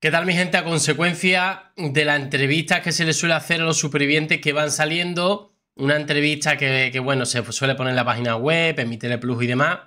¿Qué tal mi gente? A consecuencia de la entrevista que se le suele hacer a los supervivientes que van saliendo, una entrevista que, bueno, se suele poner en la página web, en mi Teleplus y demás,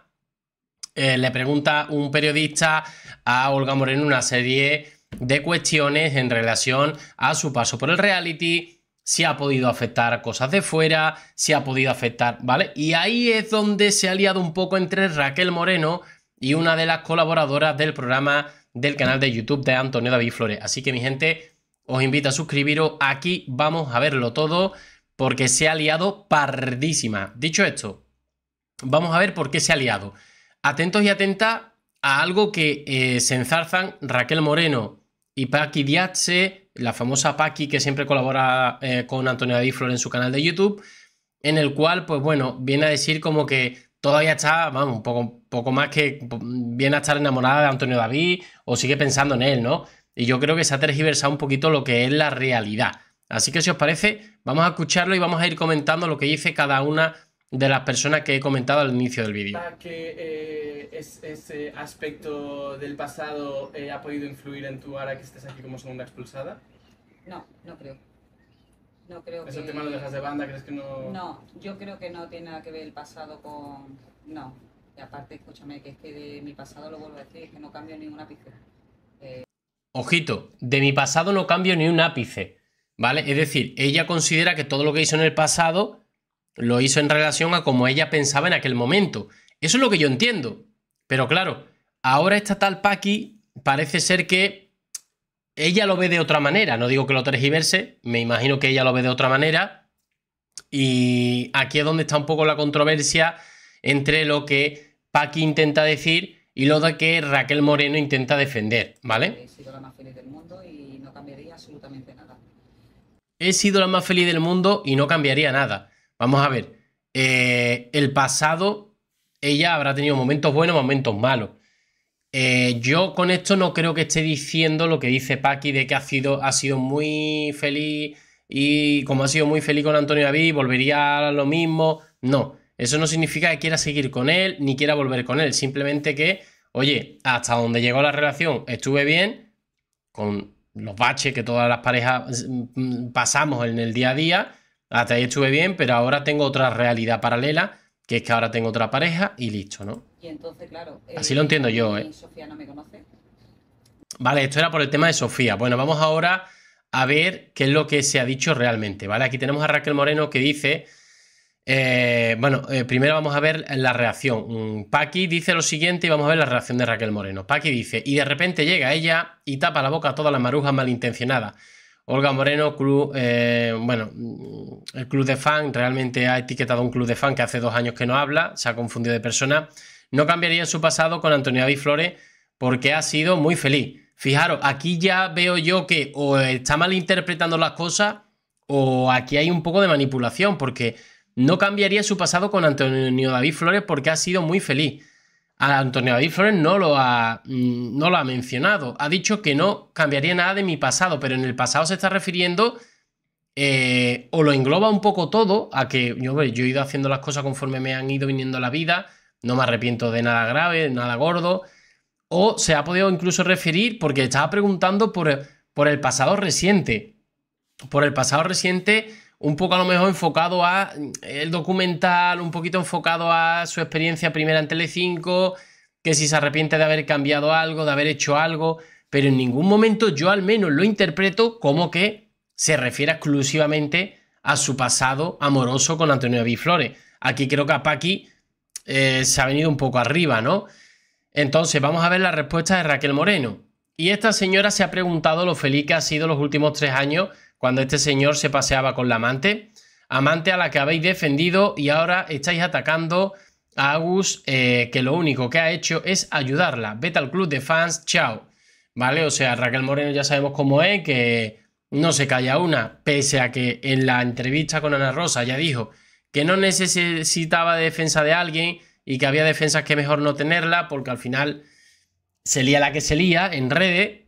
eh, le pregunta un periodista a Olga Moreno una serie de cuestiones en relación a su paso por el reality, si ha podido afectar cosas de fuera, si ha podido afectar, ¿vale? Y ahí es donde se ha liado un poco entre Raquel Moreno y una de las colaboradoras del programa del canal de YouTube de Antonio David Flores. Así que mi gente, os invito a suscribiros. Aquí vamos a verlo todo porque se ha liado pardísima. Dicho esto, vamos a ver por qué se ha liado. Atentos y atentas a algo que eh, se enzarzan Raquel Moreno y Paqui se la famosa Paqui que siempre colabora eh, con Antonio David Flores en su canal de YouTube, en el cual, pues bueno, viene a decir como que todavía está, vamos, un poco, poco más que viene a estar enamorada de Antonio David o sigue pensando en él, ¿no? Y yo creo que se ha tergiversado un poquito lo que es la realidad. Así que si os parece, vamos a escucharlo y vamos a ir comentando lo que dice cada una de las personas que he comentado al inicio del vídeo. Que eh, ese aspecto del pasado eh, ha podido influir en tu ahora que estés aquí como segunda expulsada? No, no creo. No creo ¿Ese que... tema lo dejas de banda? ¿Crees que no...? No, yo creo que no tiene nada que ver el pasado con... No. Y aparte, escúchame, que es que de mi pasado lo vuelvo a decir, es que no cambio ni un ápice. Eh, Ojito, de mi pasado no cambio ni un ápice, ¿vale? Es decir, ella considera que todo lo que hizo en el pasado lo hizo en relación a como ella pensaba en aquel momento. Eso es lo que yo entiendo. Pero claro, ahora esta tal Paki parece ser que ella lo ve de otra manera, no digo que lo tergiverse, me imagino que ella lo ve de otra manera. Y aquí es donde está un poco la controversia entre lo que Paqui intenta decir y lo de que Raquel Moreno intenta defender, ¿vale? He sido la más feliz del mundo y no cambiaría absolutamente nada. He sido la más feliz del mundo y no cambiaría nada. Vamos a ver, eh, el pasado, ella habrá tenido momentos buenos, momentos malos. Eh, yo con esto no creo que esté diciendo lo que dice Paqui de que ha sido, ha sido muy feliz y como ha sido muy feliz con Antonio David, volvería a lo mismo. No, eso no significa que quiera seguir con él ni quiera volver con él. Simplemente que, oye, hasta donde llegó la relación estuve bien, con los baches que todas las parejas mm, mm, pasamos en el día a día, hasta ahí estuve bien, pero ahora tengo otra realidad paralela, que es que ahora tengo otra pareja y listo, ¿no? Y entonces, claro. Así lo eh, entiendo yo, ¿eh? Sofía no me conoce. Vale, esto era por el tema de Sofía. Bueno, vamos ahora a ver qué es lo que se ha dicho realmente, ¿vale? Aquí tenemos a Raquel Moreno que dice. Eh, bueno, eh, primero vamos a ver la reacción. Mm, Paqui dice lo siguiente y vamos a ver la reacción de Raquel Moreno. Paqui dice, y de repente llega ella y tapa la boca a todas las marujas malintencionadas. Olga Moreno, club, bueno, mm, el club de fan realmente ha etiquetado un club de fan que hace dos años que no habla, se ha confundido de persona no cambiaría su pasado con Antonio David Flores porque ha sido muy feliz. Fijaros, aquí ya veo yo que o está malinterpretando las cosas o aquí hay un poco de manipulación porque no cambiaría su pasado con Antonio David Flores porque ha sido muy feliz. A Antonio David Flores no lo, ha, mm, no lo ha mencionado. Ha dicho que no cambiaría nada de mi pasado, pero en el pasado se está refiriendo eh, o lo engloba un poco todo a que yo, yo he ido haciendo las cosas conforme me han ido viniendo la vida no me arrepiento de nada grave, nada gordo. O se ha podido incluso referir, porque estaba preguntando por, por el pasado reciente. Por el pasado reciente, un poco a lo mejor enfocado a mm, el documental, un poquito enfocado a su experiencia primera en Telecinco, que si se arrepiente de haber cambiado algo, de haber hecho algo, pero en ningún momento yo al menos lo interpreto como que se refiere exclusivamente a su pasado amoroso con Antonio Biflores. Aquí creo que a Paqui eh, se ha venido un poco arriba, ¿no? Entonces, vamos a ver la respuesta de Raquel Moreno. Y esta señora se ha preguntado lo feliz que ha sido los últimos tres años cuando este señor se paseaba con la amante. Amante a la que habéis defendido y ahora estáis atacando a Agus, eh, que lo único que ha hecho es ayudarla. Vete al club de fans, chao. ¿Vale? O sea, Raquel Moreno ya sabemos cómo es, que no se calla una, pese a que en la entrevista con Ana Rosa ya dijo que no necesitaba defensa de alguien y que había defensas que mejor no tenerla porque al final se lía la que se lía en redes.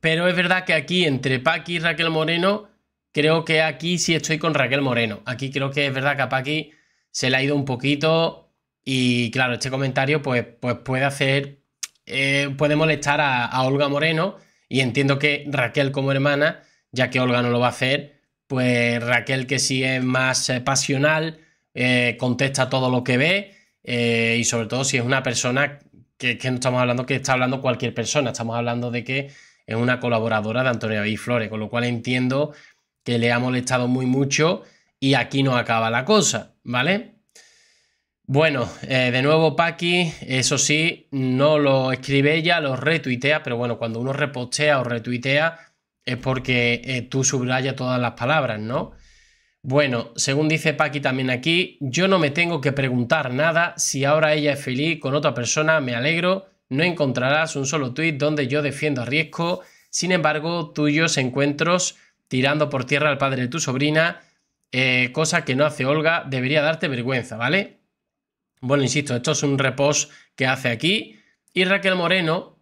Pero es verdad que aquí entre Paqui y Raquel Moreno, creo que aquí sí estoy con Raquel Moreno. Aquí creo que es verdad que a Paqui se le ha ido un poquito y claro, este comentario pues, pues puede hacer, eh, puede molestar a Olga Moreno y entiendo que Raquel como hermana, ya que Olga no lo va a hacer, pues Raquel que sí es más eh, pasional, eh, contesta todo lo que ve eh, y sobre todo si es una persona que, no estamos hablando que está hablando cualquier persona, estamos hablando de que es una colaboradora de Antonio David Flores, con lo cual entiendo que le ha molestado muy mucho y aquí no acaba la cosa, ¿vale? Bueno, de nuevo Paqui, eso sí, no lo escribe ella, lo retuitea, pero bueno, cuando uno repostea o retuitea, es porque eh, tú subrayas todas las palabras, ¿no? Bueno, según dice Paqui también aquí, yo no me tengo que preguntar nada, si ahora ella es feliz con otra persona, me alegro, no encontrarás un solo tuit donde yo defiendo a riesgo, sin embargo, tuyos encuentros tirando por tierra al padre de tu sobrina, eh, cosa que no hace Olga, debería darte vergüenza, ¿vale? Bueno, insisto, esto es un repos que hace aquí. Y Raquel Moreno,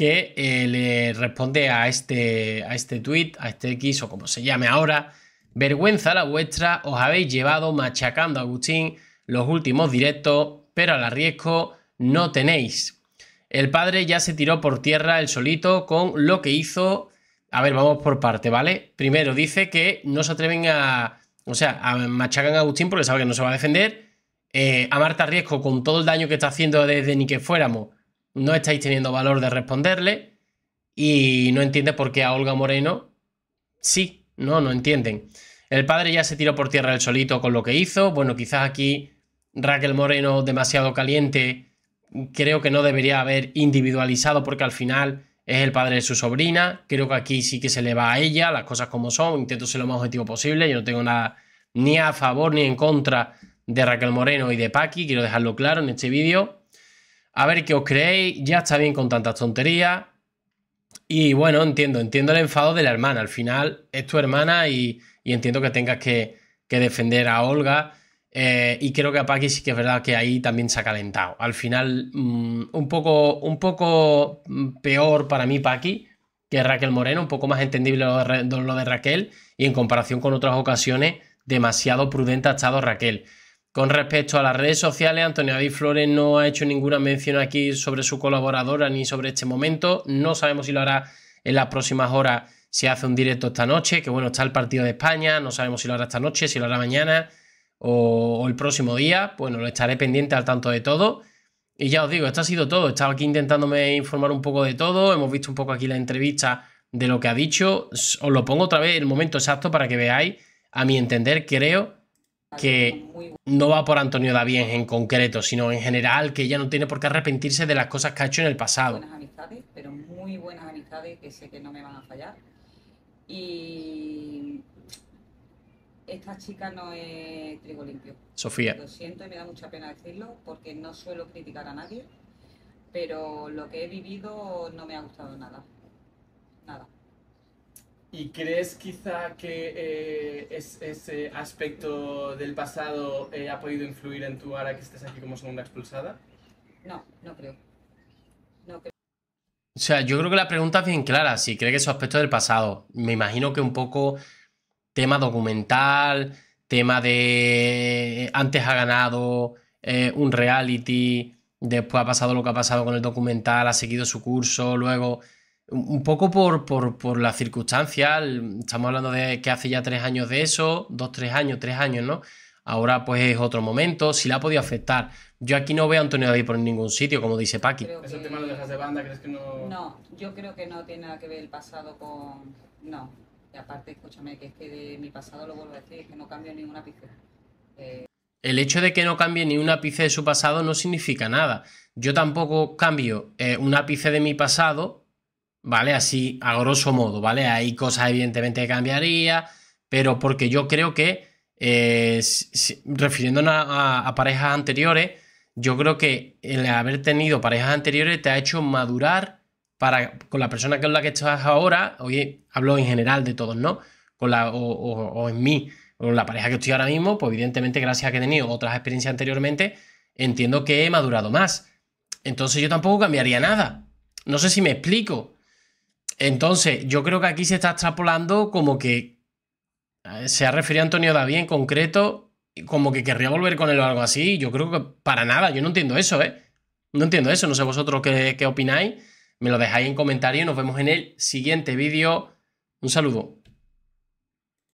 que eh, le responde a este, a este tweet, a este X o como se llame ahora. Vergüenza la vuestra, os habéis llevado machacando a Agustín los últimos directos, pero al arriesgo no tenéis. El padre ya se tiró por tierra el solito con lo que hizo. A ver, vamos por parte, ¿vale? Primero dice que no se atreven a. O sea, a machacan a Agustín porque sabe que no se va a defender. Eh, a Marta Riesco, con todo el daño que está haciendo desde ni que fuéramos, no estáis teniendo valor de responderle y no entiende por qué a Olga Moreno sí, no, no entienden. El padre ya se tiró por tierra el solito con lo que hizo. Bueno, quizás aquí Raquel Moreno demasiado caliente. Creo que no debería haber individualizado porque al final es el padre de su sobrina. Creo que aquí sí que se le va a ella, las cosas como son. Intento ser lo más objetivo posible. Yo no tengo nada ni a favor ni en contra de Raquel Moreno y de Paqui. Quiero dejarlo claro en este vídeo a ver qué os creéis, ya está bien con tantas tonterías. Y bueno, entiendo, entiendo el enfado de la hermana. Al final es tu hermana y, entiendo que tengas que, que defender a Olga. Eh, y creo que a Paqui sí que es verdad que ahí también se ha calentado. Al final, mm, un, poco, un poco mm, peor para mí Paqui que Raquel Moreno, un poco más entendible lo de, lo de Raquel. Y en comparación con otras ocasiones, demasiado prudente ha estado Raquel. Con respecto a las redes sociales, Antonio David Flores no ha hecho ninguna mención aquí sobre su colaboradora ni sobre este momento. No sabemos si lo hará en las próximas horas, si hace un directo esta noche, que bueno, está el partido de España, no sabemos si lo hará esta noche, si lo hará mañana o, el próximo día. Bueno, lo estaré pendiente al tanto de todo. Y ya os digo, esto ha sido todo. He estado aquí intentándome informar un poco de todo. Hemos visto un poco aquí la entrevista de lo que ha dicho. Os lo pongo otra vez el momento exacto para que veáis. A mi entender, creo que no va por Antonio Davies en concreto, sino en general, que ella no tiene por qué arrepentirse de las cosas que ha hecho en el pasado. Buenas amistades, pero muy buenas amistades que sé que no me van a fallar. Y esta chica no es trigo limpio. Sofía. Lo siento y me da mucha pena decirlo porque no suelo criticar a nadie, pero lo que he vivido no me ha gustado nada. ¿Y crees quizá que eh, ese aspecto del pasado eh, ha podido influir en tu ahora que estés aquí como segunda expulsada? No, no creo. O sea, yo creo que la pregunta es bien clara, si cree que es su aspecto del pasado. Me imagino que un poco tema documental, tema de antes ha ganado eh, un reality, después ha pasado lo que ha pasado con el documental, ha seguido su curso, luego un poco por, por, por las circunstancias, estamos hablando de que hace ya tres años de eso, dos, tres años, tres años, ¿no? Ahora pues es otro momento, si la ha podido afectar. Yo aquí no veo a Antonio David por ningún sitio, como dice Paqui. ¿Eso ¿Ese tema lo dejas de banda? ¿Crees que no...? No, yo creo que no tiene nada que ver el pasado con... No, y aparte, escúchame, que es que de mi pasado lo vuelvo a decir, es que no cambio ninguna ápice. Eh... El hecho de que no cambie ni un ápice de su pasado no significa nada. Yo tampoco cambio eh, un ápice de mi pasado ¿vale? Así, a grosso modo, ¿vale? Hay cosas evidentemente que cambiaría, pero porque yo creo que, eh, refiriéndonos a, parejas anteriores, yo creo que el haber tenido parejas anteriores te ha hecho madurar para, con la persona con la que estás ahora, oye, hablo en general de todos, ¿no? Con la, o, o en mí, con la pareja que estoy ahora mismo, pues evidentemente gracias a que he tenido otras experiencias anteriormente, entiendo que he madurado más. Entonces yo tampoco cambiaría nada. No sé si me explico. Entonces, yo creo que aquí se está extrapolando como que eh, se ha referido a Antonio David en concreto, como que querría volver con él o algo así. Yo creo que para nada, yo no entiendo eso, ¿eh? No entiendo eso, no sé vosotros qué, opináis. Me lo dejáis en comentario y nos vemos en el siguiente vídeo. Un saludo.